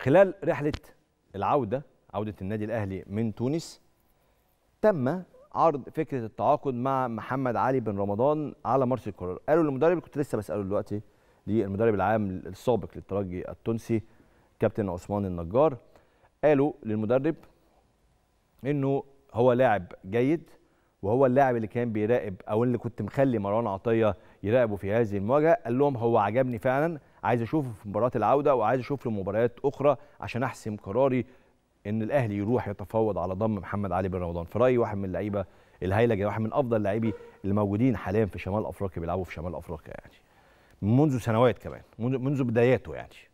خلال رحله العوده عوده النادي الاهلي من تونس تم عرض فكره التعاقد مع محمد علي بن رمضان على مرسي القرار قالوا للمدرب كنت لسه بساله دلوقتي للمدرب العام السابق للترجي التونسي كابتن عثمان النجار قالوا للمدرب انه هو لاعب جيد وهو اللاعب اللي كان بيراقب او اللي كنت مخلي مروان عطيه يراقبه في هذه المواجهه قال لهم هو عجبني فعلا عايز اشوفه في مباراه العوده وعايز اشوف له مباريات اخرى عشان احسم قراري ان الاهلي يروح يتفاوض على ضم محمد علي بن رمضان في رايي واحد من اللعيبه الهايله واحد من افضل اللعيبه الموجودين حاليا في شمال افريقيا بيلعبوا في شمال افريقيا يعني منذ سنوات كمان منذ بداياته يعني